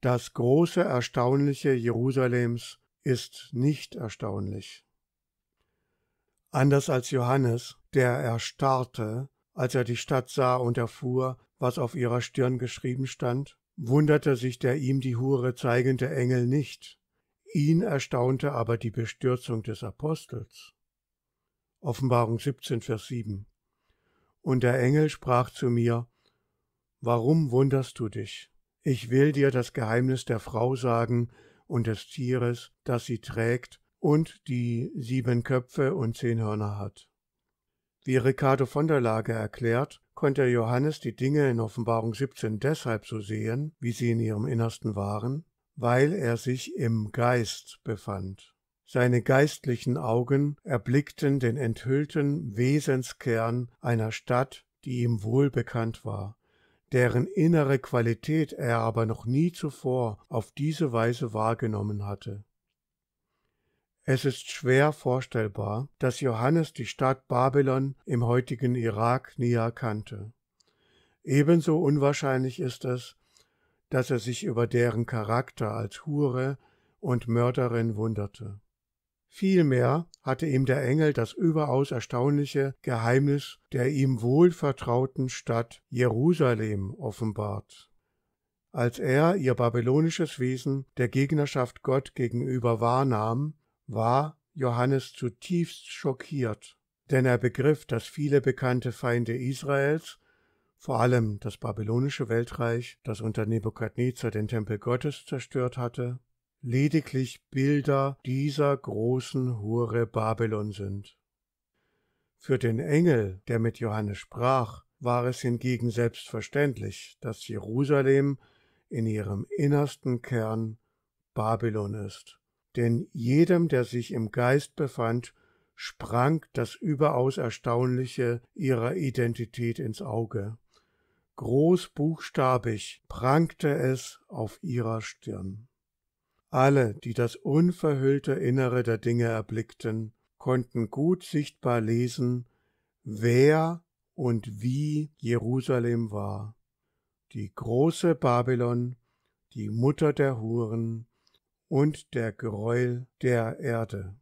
Das große Erstaunliche Jerusalems ist nicht erstaunlich. Anders als Johannes, der erstarrte, als er die Stadt sah und erfuhr, was auf ihrer Stirn geschrieben stand, wunderte sich der ihm die Hure zeigende Engel nicht, ihn erstaunte aber die Bestürzung des Apostels. Offenbarung 17, Vers 7. Und der Engel sprach zu mir, Warum wunderst du dich? Ich will dir das Geheimnis der Frau sagen und des Tieres, das sie trägt und die sieben Köpfe und zehn Hörner hat. Wie Ricardo von der Lage erklärt, konnte Johannes die Dinge in Offenbarung 17 deshalb so sehen, wie sie in ihrem Innersten waren, weil er sich im Geist befand. Seine geistlichen Augen erblickten den enthüllten Wesenskern einer Stadt, die ihm wohlbekannt war, deren innere Qualität er aber noch nie zuvor auf diese Weise wahrgenommen hatte. Es ist schwer vorstellbar, dass Johannes die Stadt Babylon im heutigen Irak nie erkannte. Ebenso unwahrscheinlich ist es, dass er sich über deren Charakter als Hure und Mörderin wunderte. Vielmehr hatte ihm der Engel das überaus erstaunliche Geheimnis der ihm wohlvertrauten Stadt Jerusalem offenbart. Als er ihr babylonisches Wesen der Gegnerschaft Gott gegenüber wahrnahm, war Johannes zutiefst schockiert, denn er begriff, dass viele bekannte Feinde Israels, vor allem das babylonische Weltreich, das unter Nebukadnezar den Tempel Gottes zerstört hatte, lediglich Bilder dieser großen Hure Babylon sind. Für den Engel, der mit Johannes sprach, war es hingegen selbstverständlich, dass Jerusalem in ihrem innersten Kern Babylon ist. Denn jedem, der sich im Geist befand, sprang das überaus Erstaunliche ihrer Identität ins Auge. Großbuchstabig prangte es auf ihrer Stirn. Alle, die das unverhüllte Innere der Dinge erblickten, konnten gut sichtbar lesen, wer und wie Jerusalem war. Die große Babylon, die Mutter der Huren und der Gräuel der Erde.